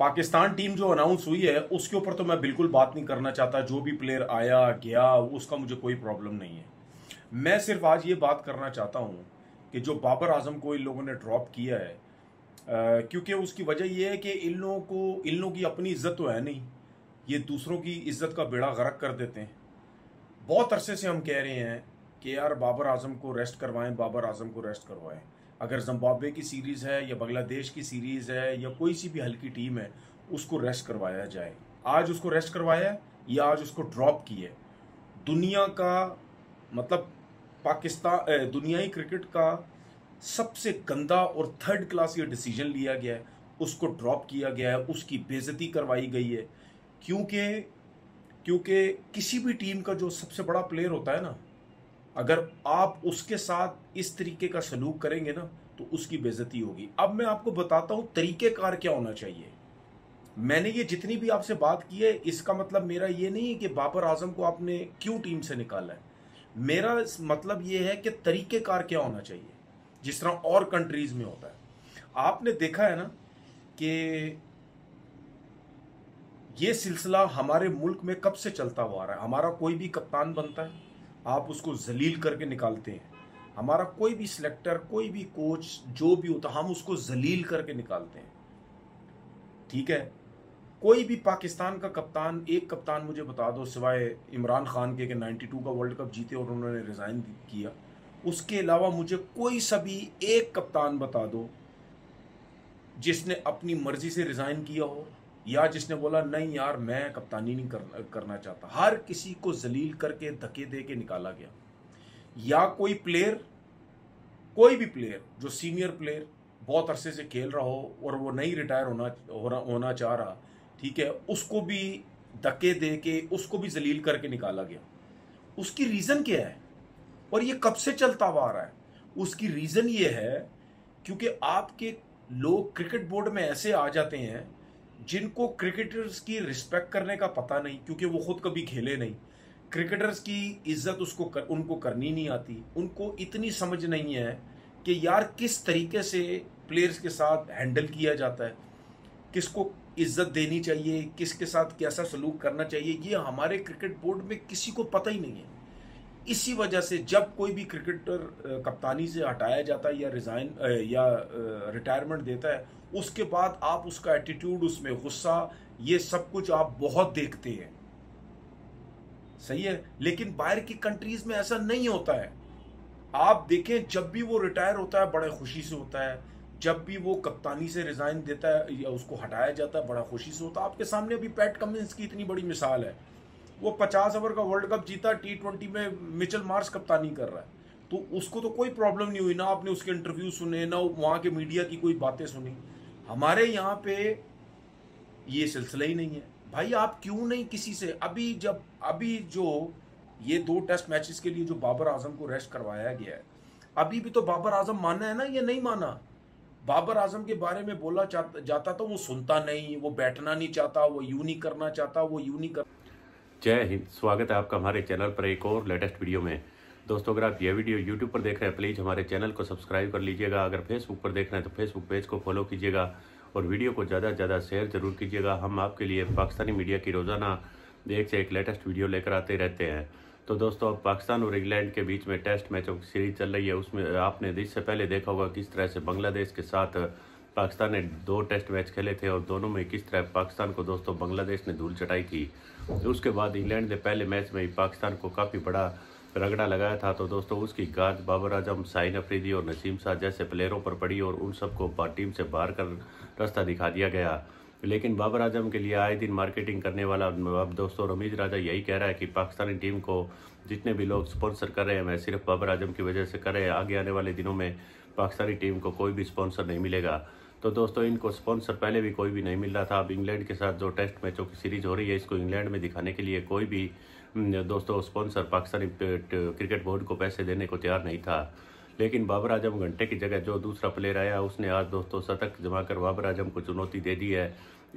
Pakistan team जो announce हुई है उसके ऊपर तो मैं बिल्कुल बात नहीं करना चाहता जो भी प्लेयर आया गया उसका मुझे कोई प्रॉब्लम नहीं है मैं सिर्फ आज ये बात करना चाहता हूँ कि जो बाबर आजम को इन लोगों ने ड्रॉप किया है क्योंकि उसकी वजह यह है कि इन लोगों को इन लोगों की अपनी इज्जत तो है नहीं ये दूसरों की इज्जत का बेड़ा गरक कर देते हैं बहुत अरसे से हम कह रहे हैं कि यार बाबर आजम को रेस्ट करवाएं बाबर आजम को रेस्ट करवाएं अगर जम्बाब्वे की सीरीज़ है या बांग्लादेश की सीरीज़ है या कोई सी भी हल्की टीम है उसको रेस्ट करवाया जाए आज उसको रेस्ट करवाया या आज उसको ड्रॉप किए दुनिया का मतलब पाकिस्तान दुनियाई क्रिकेट का सबसे गंदा और थर्ड क्लास ये डिसीजन लिया गया है उसको ड्रॉप किया गया है उसकी बेजती करवाई गई है क्योंकि क्योंकि किसी भी टीम का जो सबसे बड़ा प्लेयर होता है ना अगर आप उसके साथ इस तरीके का सलूक करेंगे ना तो उसकी बेजती होगी अब मैं आपको बताता हूं तरीकेकार क्या होना चाहिए मैंने ये जितनी भी आपसे बात की है इसका मतलब मेरा ये नहीं है कि बाबर आजम को आपने क्यों टीम से निकाला है मेरा मतलब ये है कि तरीकेकार क्या होना चाहिए जिस तरह और कंट्रीज में होता है आपने देखा है ना कि ये सिलसिला हमारे मुल्क में कब से चलता हुआ रहा है हमारा कोई भी कप्तान बनता है आप उसको जलील करके निकालते हैं हमारा कोई भी सिलेक्टर कोई भी कोच जो भी होता हम उसको जलील करके निकालते हैं ठीक है कोई भी पाकिस्तान का कप्तान एक कप्तान मुझे बता दो सिवाय इमरान खान के के 92 का वर्ल्ड कप जीते और उन्होंने रिज़ाइन किया उसके अलावा मुझे कोई सा भी एक कप्तान बता दो जिसने अपनी मर्जी से रिज़ाइन किया हो या जिसने बोला नहीं यार मैं कप्तानी नहीं करना करना चाहता हर किसी को जलील करके धके दे के निकाला गया या कोई प्लेयर कोई भी प्लेयर जो सीनियर प्लेयर बहुत अरसे से खेल रहा हो और वो नहीं रिटायर होना होना, होना चाह रहा ठीक है उसको भी धक्के दे के उसको भी जलील करके निकाला गया उसकी रीज़न क्या है और ये कब से चलता हुआ आ रहा है उसकी रीज़न ये है क्योंकि आपके लोग क्रिकेट बोर्ड में ऐसे आ जाते हैं जिनको क्रिकेटर्स की रिस्पेक्ट करने का पता नहीं क्योंकि वो खुद कभी खेले नहीं क्रिकेटर्स की इज्जत उसको कर, उनको करनी नहीं आती उनको इतनी समझ नहीं है कि यार किस तरीके से प्लेयर्स के साथ हैंडल किया जाता है किसको इज्जत देनी चाहिए किसके साथ कैसा सलूक करना चाहिए ये हमारे क्रिकेट बोर्ड में किसी को पता ही नहीं है इसी वजह से जब कोई भी क्रिकेटर कप्तानी से हटाया जाता है या रिजाइन या रिटायरमेंट देता है उसके बाद आप उसका एटीट्यूड उसमें गुस्सा ये सब कुछ आप बहुत देखते हैं सही है लेकिन बाहर की कंट्रीज में ऐसा नहीं होता है आप देखें जब भी वो रिटायर होता है बड़े खुशी से होता है जब भी वो कप्तानी से रिजाइन देता है या उसको हटाया जाता है बड़ा खुशी से होता है आपके सामने अभी पैट कमिंस की इतनी बड़ी मिसाल है वो पचास ओवर का वर्ल्ड कप जीता टी ट्वेंटी में मिचल मार्स कप्तानी कर रहा है तो उसको तो कोई प्रॉब्लम नहीं हुई ना आपने उसके इंटरव्यू सुने ना वहां के मीडिया की कोई बातें सुनी हमारे यहाँ पे ये सिलसिला ही नहीं है भाई आप क्यों नहीं किसी से अभी जब अभी जो ये दो टेस्ट मैचेस के लिए जो बाबर आजम को रेस्ट करवाया गया है अभी भी तो बाबर आजम माना है ना ये नहीं माना बाबर आजम के बारे में बोला जाता तो वो सुनता नहीं वो बैठना नहीं चाहता वो यू नहीं करना चाहता वो यू नहीं कर जय हिंद स्वागत है आपका हमारे चैनल पर एक और लेटेस्ट वीडियो में दोस्तों अगर आप ये वीडियो यूट्यूब पर देख रहे हैं प्लीज़ हमारे चैनल को सब्सक्राइब कर लीजिएगा अगर फेसबुक पर देख रहे हैं तो फेसबुक पेज को फॉलो कीजिएगा और वीडियो को ज़्यादा से ज़्यादा शेयर ज़रूर कीजिएगा हम आपके लिए पाकिस्तानी मीडिया की रोज़ाना एक से एक लेटेस्ट वीडियो लेकर आते रहते हैं तो दोस्तों अब पाकिस्तान और इंग्लैंड के बीच में टेस्ट मैचों की सीरीज चल रही है उसमें आपने इससे पहले देखा होगा किस तरह से बांग्लादेश के साथ पाकिस्तान ने दो टेस्ट मैच खेले थे और दोनों में किस तरह पाकिस्तान को दोस्तों बांग्लादेश ने धूल चटाई थी उसके बाद इंग्लैंड ने पहले मैच में ही पाकिस्तान को काफ़ी बड़ा रगड़ा लगाया था तो दोस्तों उसकी गाज बाबर आजम साइन अफरीदी और नसीम शाह जैसे प्लेयरों पर पड़ी और उन सबको टीम से बाहर कर रास्ता दिखा दिया गया लेकिन बाबर आजम के लिए आए दिन मार्केटिंग करने वाला अब दोस्तों रमीज राजा यही कह रहा है कि पाकिस्तानी टीम को जितने भी लोग स्पॉन्सर कर रहे हैं मैं सिर्फ बाबर आजम की वजह से कर रहे हैं आगे आने वाले दिनों में पाकिस्तानी टीम को कोई भी स्पॉन्सर नहीं मिलेगा तो दोस्तों इनको स्पॉन्सर पहले भी कोई भी नहीं मिल रहा था अब इंग्लैंड के साथ जो टेस्ट मैचों की सीरीज हो रही है इसको इंग्लैंड में दिखाने के लिए कोई भी हम्म, दोस्तों स्पॉन्सर पाकिस्तानी क्रिकेट बोर्ड को पैसे देने को तैयार नहीं था लेकिन बाबर आजम घंटे की जगह जो दूसरा प्लेयर आया उसने आज दोस्तों शतक जमा कर बाबर आजम को चुनौती दे दी है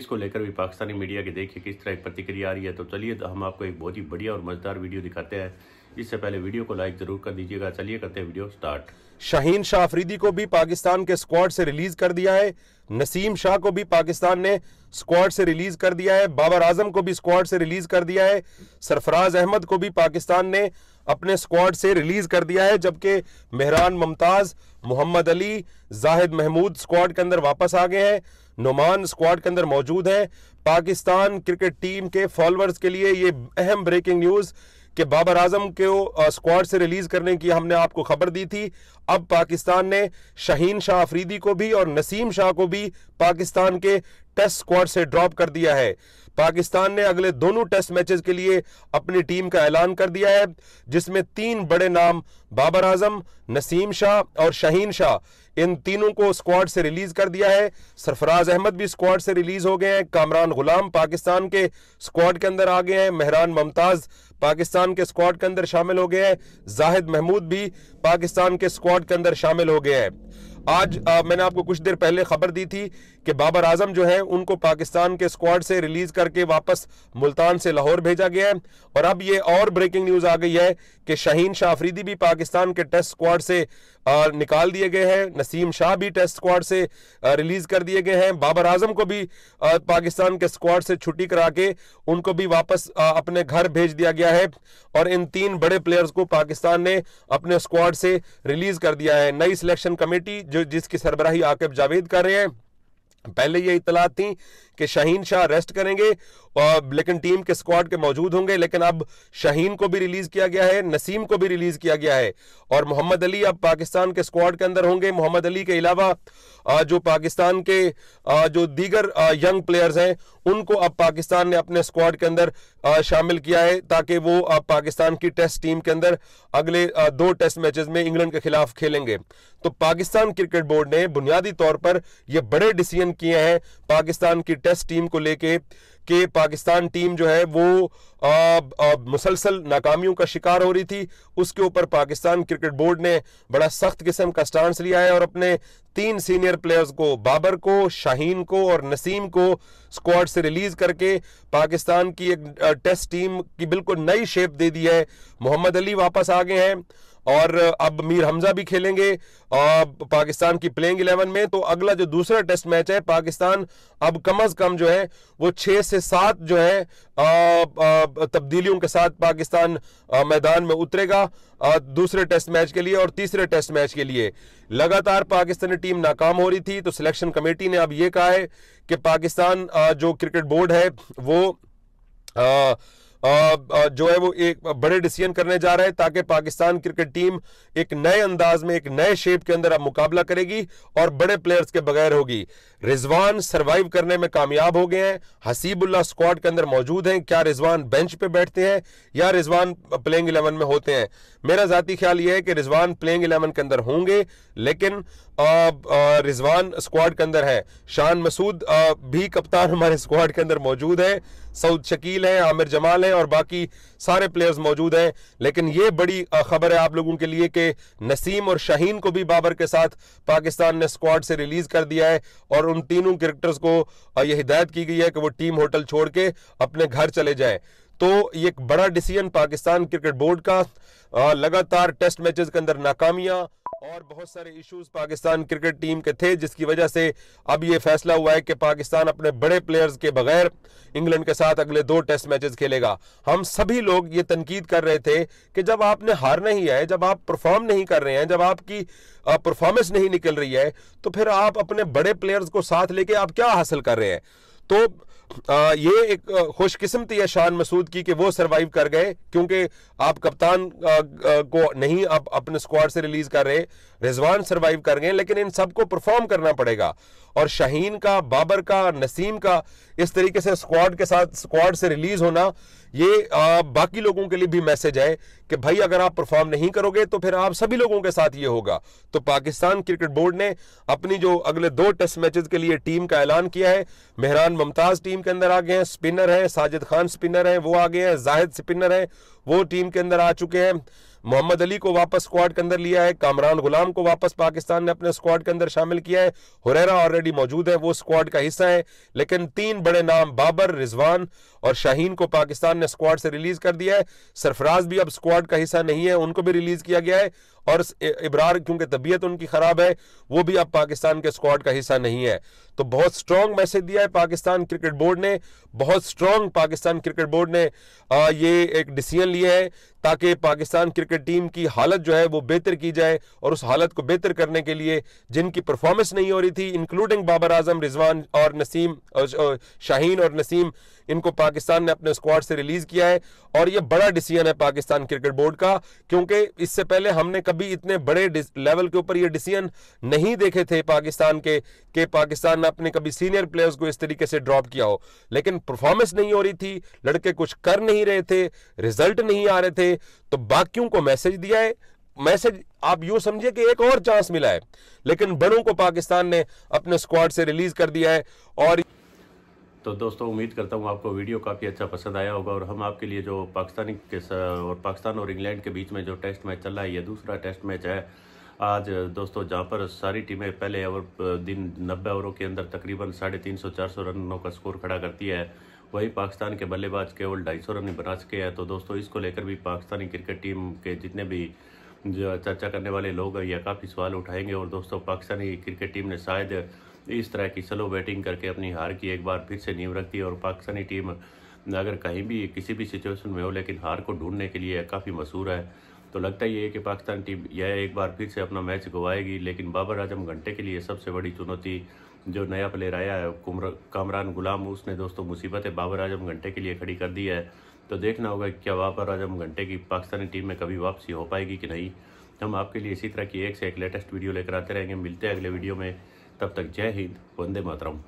इसको लेकर भी पाकिस्तानी मीडिया के देखिए किस तरह एक प्रतिक्रिया आ रही है तो चलिए तो हम आपको एक बहुत ही बढ़िया और मज़ेदार वीडियो दिखाते हैं इससे पहले वीडियो को लाइक जरूर कर दीजिएगा चलिए करते हैं वीडियो स्टार्ट शाहीन शाह अफरीदी को भी पाकिस्तान के स्क्वाड से रिलीज कर दिया है नसीम शाह को भी पाकिस्तान ने स्क्वाड से रिलीज कर दिया है बाबर आजम को भी स्क्वाड से रिलीज कर दिया है सरफराज अहमद को भी पाकिस्तान ने अपने स्क्वाड से रिलीज कर दिया है जबकि मेहरान मुमताज मोहम्मद अली जाहिद महमूद स्क्वाड के अंदर वापस आ गए हैं नुमान स्क्वाड के अंदर मौजूद हैं पाकिस्तान क्रिकेट टीम के फॉलोअर्स के लिए ये अहम ब्रेकिंग न्यूज़ कि बाबर आजम को स्क्वाड से रिलीज करने की हमने आपको खबर दी थी अब पाकिस्तान ने शहीन शाह अफरीदी को भी और नसीम शाह को भी पाकिस्तान के टेस्ट स्क्वाड से ड्रॉप कर दिया है पाकिस्तान ने अगले दोनों टेस्ट मैचेस के लिए अपनी टीम का ऐलान कर दिया है जिसमें तीन बड़े नाम बाबर आजम नसीम शाह और शाहीन शाह इन तीनों को स्क्वाड से रिलीज कर दिया है सरफराज अहमद भी स्क्वाड से रिलीज हो गए हैं कामरान गुलाम पाकिस्तान के स्क्वाड के अंदर आ गए हैं मेहरान मुमताज पाकिस्तान के स्क्वाड के अंदर शामिल हो गए हैं जाहिद महमूद भी पाकिस्तान के स्क्वाड के अंदर शामिल हो गए हैं आज आ, मैंने आपको कुछ देर पहले खबर दी थी कि बाबर आजम जो है उनको पाकिस्तान के स्क्वाड से रिलीज करके वापस मुल्तान से लाहौर भेजा गया है और अब ये और ब्रेकिंग न्यूज आ गई है कि शाहीन शाफरीदी भी पाकिस्तान के टेस्ट स्क्वाड से और निकाल दिए गए हैं नसीम शाह भी टेस्ट स्क्वाड से रिलीज कर दिए गए हैं बाबर आजम को भी पाकिस्तान के स्क्वाड से छुट्टी करा के उनको भी वापस अपने घर भेज दिया गया है और इन तीन बड़े प्लेयर्स को पाकिस्तान ने अपने स्क्वाड से रिलीज कर दिया है नई सिलेक्शन कमेटी जो जिसकी सरबराही आकेब जावेद कर रहे हैं पहले ये इतलात थी कि शाहीन शाह रेस्ट करेंगे और लेकिन टीम के स्क्वाड के मौजूद होंगे लेकिन अब शाहीन को भी रिलीज किया गया है नसीम को भी रिलीज किया गया है और मोहम्मद अली अब पाकिस्तान के स्क्वाड के अंदर होंगे मोहम्मद अली के अलावा जो पाकिस्तान के जो दीगर यंग प्लेयर्स हैं उनको अब पाकिस्तान ने अपने स्क्वाड के अंदर शामिल किया है ताकि वो अब पाकिस्तान की टेस्ट टीम के अंदर अगले दो टेस्ट मैचेस में इंग्लैंड के खिलाफ खेलेंगे तो पाकिस्तान क्रिकेट बोर्ड ने बुनियादी तौर पर यह बड़े डिसीजन किए हैं पाकिस्तान की टेस्ट टीम को लेके कि पाकिस्तान टीम जो है वो आ, आ, मुसलसल नाकामियों का शिकार हो रही थी उसके ऊपर पाकिस्तान क्रिकेट बोर्ड ने बड़ा सख्त किस्म का स्टांस लिया है और अपने तीन सीनियर प्लेयर्स को बाबर को शाहीन को और नसीम को स्क्वाड से रिलीज करके पाकिस्तान की एक टेस्ट टीम की बिल्कुल नई शेप दे दी है मोहम्मद अली वापस आ गए हैं और अब मीर हमजा भी खेलेंगे पाकिस्तान की प्लेइंग इलेवन में तो अगला जो दूसरा टेस्ट मैच है पाकिस्तान अब कम अज कम जो है वो छह से सात जो है तब्दीलियों के साथ पाकिस्तान मैदान में उतरेगा दूसरे टेस्ट मैच के लिए और तीसरे टेस्ट मैच के लिए लगातार पाकिस्तानी टीम नाकाम हो रही थी तो सिलेक्शन कमेटी ने अब यह कहा है कि पाकिस्तान जो क्रिकेट बोर्ड है वो आ, जो है वो एक बड़े डिसीजन करने जा रहे हैं ताकि पाकिस्तान क्रिकेट टीम एक नए अंदाज में एक नए शेप के अंदर अब मुकाबला करेगी और बड़े प्लेयर्स के बगैर होगी रिजवान सरवाइव करने में कामयाब हो गए हैं हसीबुल्ला स्क्वाड के अंदर मौजूद हैं क्या रिजवान बेंच पे बैठते हैं या रिजवान प्लेइंग इलेवन में होते हैं मेरा जाती ख्याल यह है कि रिजवान प्लेइंग इलेवन के अंदर होंगे लेकिन रिजवान स्क्वाड के अंदर है शान मसूद भी कप्तान हमारे स्क्वाड के अंदर मौजूद है सऊद शकील हैं आमिर जमाल हैं और बाकी सारे प्लेयर्स मौजूद हैं लेकिन ये बड़ी खबर है आप लोगों के लिए कि नसीम और शाहीन को भी बाबर के साथ पाकिस्तान ने स्क्वाड से रिलीज़ कर दिया है और उन तीनों क्रिकेटर्स को यह हिदायत की गई है कि वो टीम होटल छोड़ के अपने घर चले जाए तो ये एक बड़ा डिसीजन पाकिस्तान क्रिकेट बोर्ड का लगातार टेस्ट मैचेस के अंदर नाकामियां और बहुत सारे इश्यूज पाकिस्तान क्रिकेट टीम के थे जिसकी वजह से अब ये फैसला हुआ है कि पाकिस्तान अपने बड़े प्लेयर्स के बगैर इंग्लैंड के साथ अगले दो टेस्ट मैचेस खेलेगा हम सभी लोग ये तनकीद कर रहे थे कि जब आपने हार नहीं है जब आप परफॉर्म नहीं कर रहे हैं जब आपकी परफॉर्मेंस नहीं निकल रही है तो फिर आप अपने बड़े प्लेयर्स को साथ लेके आप क्या हासिल कर रहे हैं तो ये एक खुशकिस्मती है शान मसूद की कि वो सरवाइव कर गए क्योंकि आप कप्तान को नहीं आप अपने स्क्वाड से रिलीज कर रहे रिजवान सरवाइव कर गए लेकिन इन सबको परफॉर्म करना पड़ेगा और शाहीन का बाबर का नसीम का इस तरीके से स्क्वाड के साथ स्क्वाड से रिलीज होना ये आ, बाकी लोगों के लिए भी मैसेज है कि भाई अगर आप परफॉर्म नहीं करोगे तो फिर आप सभी लोगों के साथ ये होगा तो पाकिस्तान क्रिकेट बोर्ड ने अपनी जो अगले दो टेस्ट मैचेस के लिए टीम का ऐलान किया है मेहरान मुमताज़ टीम टीम के अंदर आ गए हैं स्पिनर हैं साजिद खान स्पिनर हैं वो आ गए हैं जाहिद स्पिनर हैं वो टीम के अंदर आ चुके हैं मोहम्मद अली को वापस स्क्वाड के अंदर लिया है कामरान गुलाम को वापस पाकिस्तान ने अपने स्क्वाड के अंदर शामिल किया है हुरैरा ऑलरेडी मौजूद है वो स्क्वाड का हिस्सा है लेकिन तीन बड़े नाम बाबर रिजवान और शाहीन को पाकिस्तान ने स्क्वाड से रिलीज कर दिया है सरफराज भी अब स्क्वाड का हिस्सा नहीं है उनको भी रिलीज किया गया है और इब्रार क्योंकि तबीयत उनकी ख़राब है वो भी अब पाकिस्तान के स्क्वाड का हिस्सा नहीं है तो बहुत स्ट्रॉन्ग मैसेज दिया है पाकिस्तान क्रिकेट बोर्ड ने बहुत स्ट्रॉन्ग पाकिस्तान क्रिकेट बोर्ड ने आ, ये एक डिसीजन लिया है ताकि पाकिस्तान क्रिकेट टीम की हालत जो है वो बेहतर की जाए और उस हालत को बेहतर करने के लिए जिनकी परफॉर्मेंस नहीं हो रही थी इंक्लूडिंग बाबर आजम रिजवान और नसीम शाहीन और नसीम इनको पाकिस्तान ने अपने स्क्वाड से रिलीज़ किया है और ये बड़ा डिसीजन है पाकिस्तान क्रिकेट बोर्ड का क्योंकि इससे पहले हमने कभी कभी इतने बड़े लेवल के ऊपर ये डिसीजन नहीं देखे थे पाकिस्तान के कि पाकिस्तान ने अपने कभी सीनियर प्लेयर्स को इस तरीके से ड्रॉप किया हो लेकिन परफॉर्मेंस नहीं हो रही थी लड़के कुछ कर नहीं रहे थे रिजल्ट नहीं आ रहे थे तो बाकियों को मैसेज दिया है मैसेज आप यूं समझिए कि एक और चांस मिला है लेकिन बड़ों को पाकिस्तान ने अपने स्क्वाड से रिलीज कर दिया है और तो दोस्तों उम्मीद करता हूँ आपको वीडियो काफ़ी अच्छा पसंद आया होगा और हम आपके लिए जो पाकिस्तानी के और पाकिस्तान और इंग्लैंड के बीच में जो टेस्ट मैच चल रहा है ये दूसरा टेस्ट मैच है आज दोस्तों जहाँ पर सारी टीमें पहले ओवर दिन नब्बे ओवरों के अंदर तकरीबन साढ़े तीन सौ चार सौ रनों का स्कोर खड़ा करती है वहीं पाकिस्तान के बल्लेबाज केवल ढाई सौ रन ही बना सके हैं तो दोस्तों इसको लेकर भी पाकिस्तानी क्रिकेट टीम के जितने भी चर्चा करने वाले लोग हैं यह काफ़ी सवाल उठाएंगे और दोस्तों पाकिस्तानी क्रिकेट टीम ने शायद तो इस तरह की स्लो बैटिंग करके अपनी हार की एक बार फिर से नींव रखती है और पाकिस्तानी टीम अगर कहीं भी किसी भी सिचुएशन में हो लेकिन हार को ढूंढने के लिए काफ़ी मशहूर है तो लगता ही है कि पाकिस्तान टीम यह एक बार फिर से अपना मैच गवाएगी लेकिन बाबर आजम घंटे के लिए सबसे बड़ी चुनौती जो नया प्लेयर आया है कामरान गुलाम उसने दोस्तों मुसीबतें बाबर आजम घंटे के लिए खड़ी कर दी है तो देखना होगा क्या बाबर आजम घंटे की पाकिस्तानी टीम में कभी वापसी हो पाएगी कि नहीं हम आपके लिए इसी तरह की एक से एक लेटेस्ट वीडियो लेकर आते रहेंगे मिलते हैं अगले वीडियो में तब तक जय हिंद वंदे मातरम